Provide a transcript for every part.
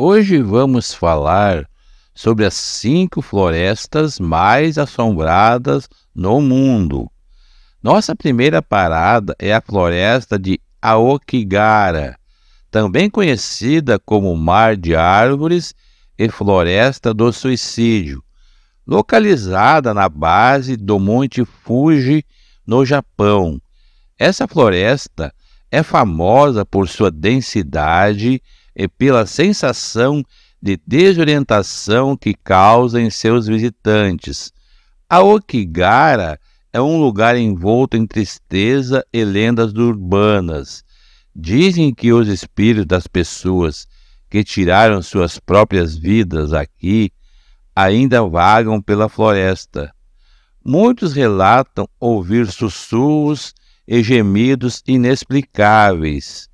Hoje vamos falar sobre as cinco florestas mais assombradas no mundo. Nossa primeira parada é a floresta de Aokigara, também conhecida como Mar de Árvores e Floresta do Suicídio, localizada na base do Monte Fuji, no Japão. Essa floresta é famosa por sua densidade e e pela sensação de desorientação que causa em seus visitantes. A Okigara é um lugar envolto em tristeza e lendas urbanas. Dizem que os espíritos das pessoas que tiraram suas próprias vidas aqui ainda vagam pela floresta. Muitos relatam ouvir sussurros e gemidos inexplicáveis,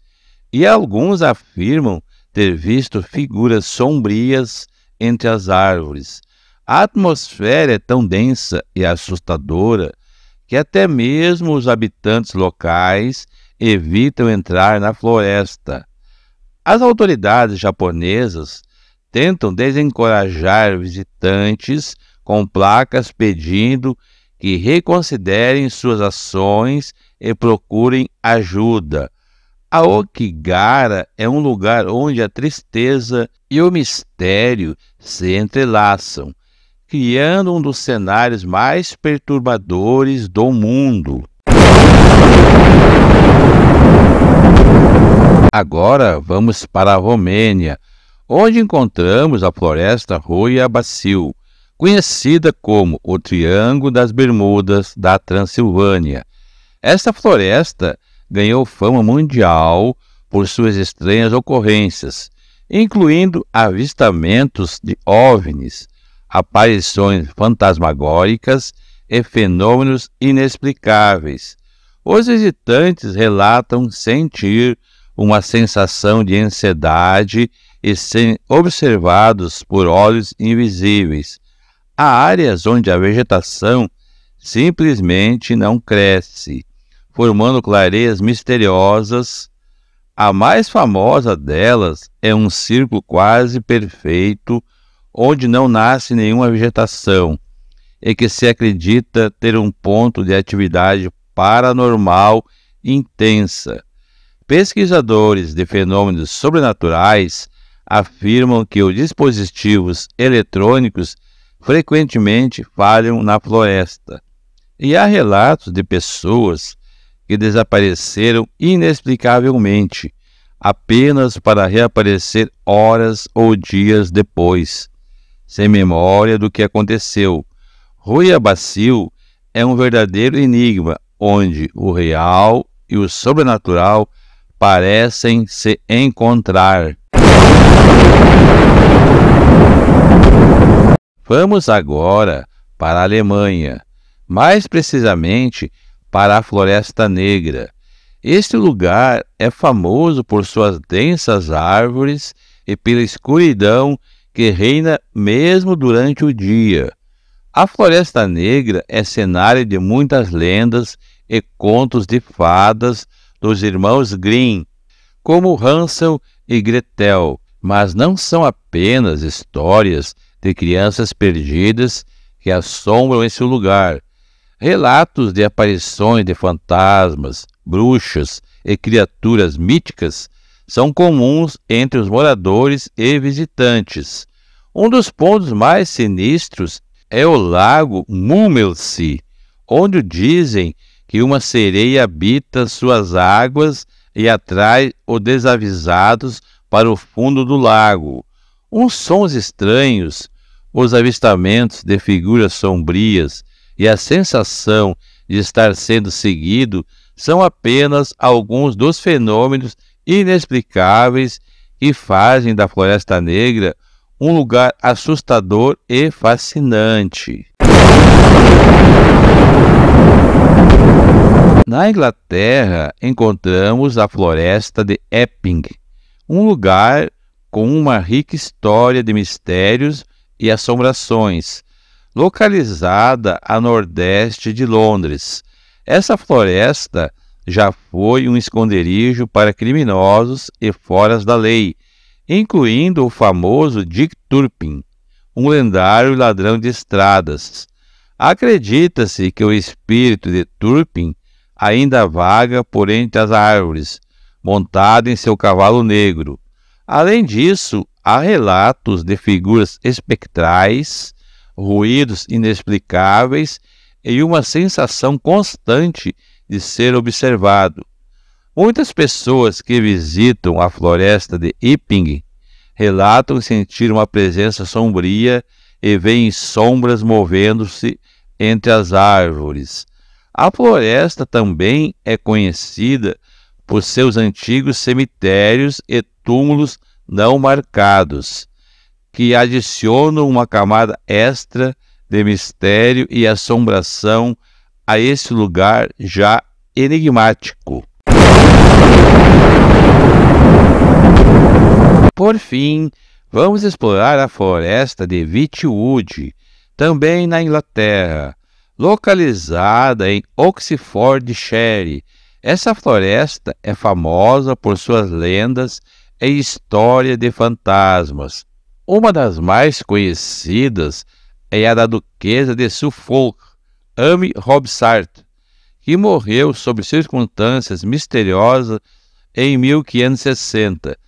e alguns afirmam ter visto figuras sombrias entre as árvores. A atmosfera é tão densa e assustadora que até mesmo os habitantes locais evitam entrar na floresta. As autoridades japonesas tentam desencorajar visitantes com placas pedindo que reconsiderem suas ações e procurem ajuda. A Okigara é um lugar onde a tristeza e o mistério se entrelaçam, criando um dos cenários mais perturbadores do mundo. Agora vamos para a Romênia, onde encontramos a floresta Roia Bacil, conhecida como o Triângulo das Bermudas da Transilvânia. Esta floresta ganhou fama mundial por suas estranhas ocorrências, incluindo avistamentos de OVNIs, aparições fantasmagóricas e fenômenos inexplicáveis. Os visitantes relatam sentir uma sensação de ansiedade e serem observados por olhos invisíveis. Há áreas onde a vegetação simplesmente não cresce formando clareias misteriosas. A mais famosa delas é um círculo quase perfeito, onde não nasce nenhuma vegetação, e que se acredita ter um ponto de atividade paranormal intensa. Pesquisadores de fenômenos sobrenaturais afirmam que os dispositivos eletrônicos frequentemente falham na floresta. E há relatos de pessoas que desapareceram inexplicavelmente, apenas para reaparecer horas ou dias depois, sem memória do que aconteceu. Rui Abacil é um verdadeiro enigma onde o real e o sobrenatural parecem se encontrar. Vamos agora para a Alemanha, mais precisamente para a Floresta Negra. Este lugar é famoso por suas densas árvores e pela escuridão que reina mesmo durante o dia. A Floresta Negra é cenário de muitas lendas e contos de fadas dos irmãos Grimm, como Hansel e Gretel, mas não são apenas histórias de crianças perdidas que assombram esse lugar. Relatos de aparições de fantasmas, bruxas e criaturas míticas são comuns entre os moradores e visitantes. Um dos pontos mais sinistros é o lago Mummelsee, onde dizem que uma sereia habita suas águas e atrai os desavisados para o fundo do lago. Uns sons estranhos, os avistamentos de figuras sombrias e a sensação de estar sendo seguido são apenas alguns dos fenômenos inexplicáveis que fazem da Floresta Negra um lugar assustador e fascinante. Na Inglaterra, encontramos a Floresta de Epping, um lugar com uma rica história de mistérios e assombrações localizada a nordeste de Londres. Essa floresta já foi um esconderijo para criminosos e foras da lei, incluindo o famoso Dick Turpin, um lendário ladrão de estradas. Acredita-se que o espírito de Turpin ainda vaga por entre as árvores, montado em seu cavalo negro. Além disso, há relatos de figuras espectrais ruídos inexplicáveis e uma sensação constante de ser observado. Muitas pessoas que visitam a floresta de Iping relatam sentir uma presença sombria e veem sombras movendo-se entre as árvores. A floresta também é conhecida por seus antigos cemitérios e túmulos não marcados que adicionam uma camada extra de mistério e assombração a esse lugar já enigmático. Por fim, vamos explorar a floresta de Witwood, também na Inglaterra, localizada em Oxfordshire. Essa floresta é famosa por suas lendas e história de fantasmas. Uma das mais conhecidas é a da duquesa de Suffolk, Amy Robsart, que morreu sob circunstâncias misteriosas em 1560.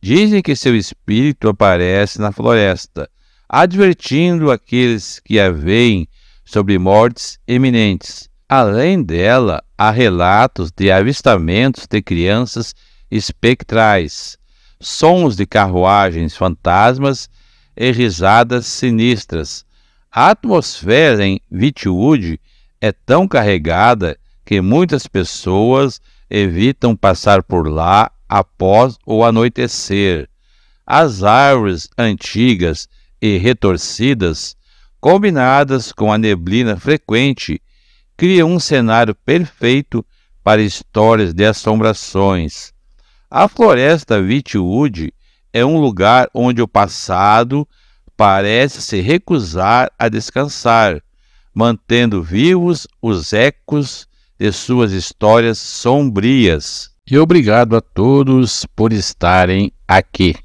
Dizem que seu espírito aparece na floresta, advertindo aqueles que a veem sobre mortes iminentes. Além dela, há relatos de avistamentos de crianças espectrais, sons de carruagens fantasmas e risadas sinistras. A atmosfera em Witwood é tão carregada que muitas pessoas evitam passar por lá após o anoitecer. As árvores antigas e retorcidas, combinadas com a neblina frequente, criam um cenário perfeito para histórias de assombrações. A floresta Witwood é um lugar onde o passado parece se recusar a descansar, mantendo vivos os ecos de suas histórias sombrias. E obrigado a todos por estarem aqui.